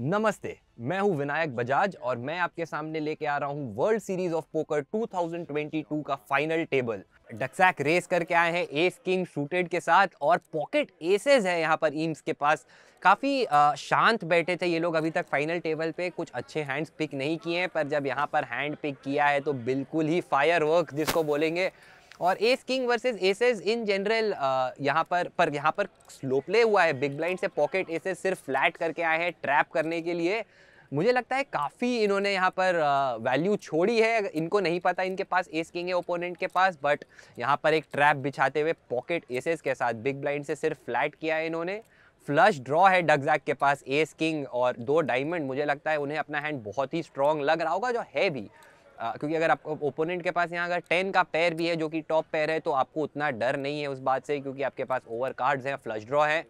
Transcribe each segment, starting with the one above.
नमस्ते मैं हूं विनायक बजाज और मैं आपके सामने लेके आ रहा हूं वर्ल्ड सीरीज ऑफ पोकर 2022 का फाइनल टेबल डक्सैक रेस करके आए हैं एस किंग शूटेड के साथ और पॉकेट एसेस है यहाँ पर ईम्स के पास काफ़ी शांत बैठे थे ये लोग अभी तक फाइनल टेबल पे कुछ अच्छे हैंड्स पिक नहीं किए हैं पर जब यहाँ पर हैंड पिक किया है तो बिल्कुल ही फायर वर्क जिसको बोलेंगे और ace king versus aces in general यहाँ पर पर यहाँ पर स्लो प्ले हुआ है बिग ब्लाइंड से पॉकेट एसेस सिर्फ फ्लैट करके आए हैं ट्रैप करने के लिए मुझे लगता है काफ़ी इन्होंने यहाँ पर वैल्यू uh, छोड़ी है इनको नहीं पता इनके पास एस किंग है ओपोनेंट के पास बट यहाँ पर एक ट्रैप बिछाते हुए पॉकेट एसेस के साथ बिग ब्लाइंड से सिर्फ फ्लैट किया है इन्होंने फ्लश ड्रॉ है डगजैक के पास एस किंग और दो डायमंड मुझे लगता है उन्हें अपना हैंड बहुत ही स्ट्रॉन्ग लग रहा होगा जो है भी क्योंकि अगर आपको ओपोनेंट के पास यहाँ अगर टेन का पैर भी है जो कि टॉप पैर है तो आपको उतना डर नहीं है उस बात से क्योंकि आपके पास ओवर कार्ड्स हैं फ्लश ड्रॉ है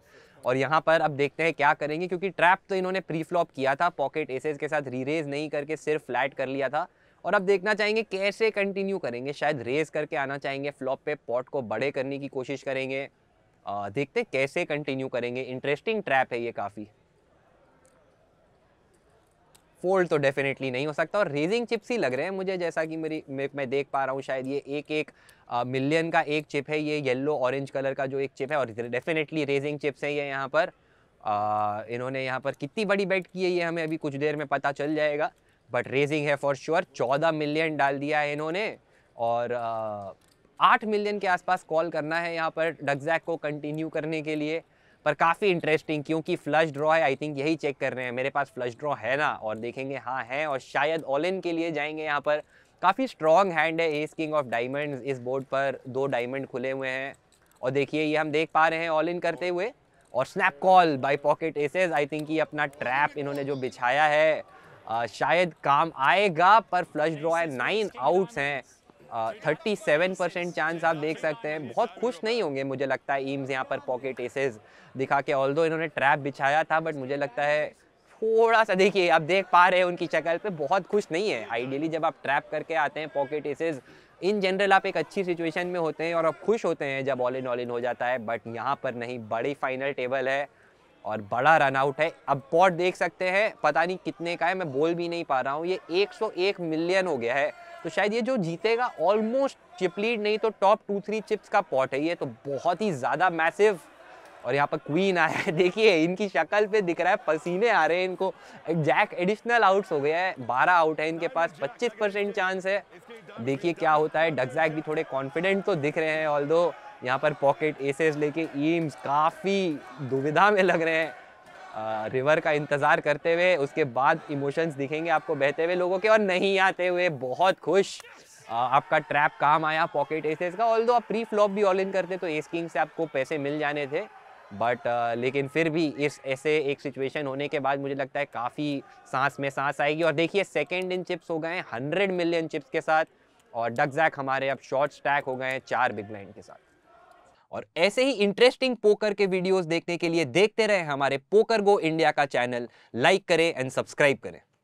और यहाँ पर अब देखते हैं क्या करेंगे क्योंकि ट्रैप तो इन्होंने प्री फ्लॉप किया था पॉकेट एसेज के साथ रीरेज नहीं करके सिर्फ फ्लैट कर लिया था और अब देखना चाहेंगे कैसे कंटिन्यू करेंगे शायद रेस करके आना चाहेंगे फ्लॉप पे पॉट को बड़े करने की कोशिश करेंगे आ, देखते हैं कैसे कंटिन्यू करेंगे इंटरेस्टिंग ट्रैप है ये काफ़ी फोल्ड तो डेफिनेटली नहीं हो सकता और रेजिंग चिप्स ही लग रहे हैं मुझे जैसा कि मेरी मैं देख पा रहा हूँ शायद ये एक एक मिलियन का एक चिप है ये येलो ऑरेंज कलर का जो एक चिप है और डेफिनेटली रेजिंग चिप्स हैं ये यहाँ पर आ, इन्होंने यहाँ पर कितनी बड़ी बेट की है ये हमें अभी कुछ देर में पता चल जाएगा बट रेजिंग है फॉर श्योर चौदह मिलियन डाल दिया है इन्होंने और आठ मिलियन के आसपास कॉल करना है यहाँ पर डगजैक को कंटिन्यू करने के लिए पर काफ़ी इंटरेस्टिंग क्योंकि फ्लश ड्रॉ है आई थिंक यही चेक कर रहे हैं मेरे पास फ्लश ड्रॉ है ना और देखेंगे हाँ है और शायद ऑल इन के लिए जाएंगे यहाँ पर काफ़ी स्ट्रॉन्ग हैंड है एस किंग ऑफ डायमंड इस बोर्ड पर दो डायमंड खुले हुए हैं और देखिए ये हम देख पा रहे हैं ऑल इन करते हुए और snap call by pocket aces I think ये अपना ट्रैप इन्होंने जो बिछाया है आ, शायद काम आएगा पर फ्लश ड्रॉ है नाइन आउट्स हैं थर्टी सेवन परसेंट चांस आप देख सकते हैं बहुत खुश नहीं होंगे मुझे लगता है ईम्स यहाँ पर पॉकेट एसेज दिखा के ऑल इन्होंने ट्रैप बिछाया था बट मुझे लगता है थोड़ा सा देखिए आप देख पा रहे हैं उनकी चकल पे बहुत खुश नहीं है आइडियली जब आप ट्रैप करके आते हैं पॉकेट एसेज इन जनरल आप एक अच्छी सिचुएशन में होते हैं और आप खुश होते हैं जब ऑल इन ऑल इन हो जाता है बट यहाँ पर नहीं बड़ी फाइनल टेबल है और बड़ा रनआउट है अब पॉट देख सकते हैं पता नहीं कितने का है मैं बोल भी नहीं पा रहा हूँ ये 101 मिलियन हो गया है तो शायद ये जो जीतेगा ऑलमोस्ट चिप लीड नहीं तो टॉप टू थ्री चिप्स का पॉट है ये तो बहुत ही ज़्यादा मैसिव और यहाँ पर क्वीन आया है देखिए इनकी शक्ल पे दिख रहा है पसीने आ रहे हैं इनको जैक एडिशनल आउट्स हो गया है बारह आउट है इनके पास पच्चीस परसेंट चांस है देखिए क्या होता है डगजैक भी थोड़े कॉन्फिडेंट तो दिख रहे हैं ऑल यहाँ पर पॉकेट एसेस लेके ईम्स काफ़ी दुविधा में लग रहे हैं आ, रिवर का इंतज़ार करते हुए उसके बाद इमोशंस दिखेंगे आपको बहते हुए लोगों के और नहीं आते हुए बहुत खुश आ, आपका ट्रैप काम आया पॉकेट एसेस का ऑल आप प्री फ्लॉप भी ऑल इन करते तो एस किंग से आपको पैसे मिल जाने थे बट आ, लेकिन फिर भी इस ऐसे एक सिचुएशन होने के बाद मुझे लगता है काफ़ी सांस में सांस आएगी और देखिए सेकेंड इन चिप्स हो गए हंड्रेड मिलियन चिप्स के साथ और डगजैक हमारे अब शॉर्ट स्टैक हो गए हैं चार बिग लाइन के साथ और ऐसे ही इंटरेस्टिंग पोकर के वीडियोस देखने के लिए देखते रहें हमारे पोकर गो इंडिया का चैनल लाइक करें एंड सब्सक्राइब करें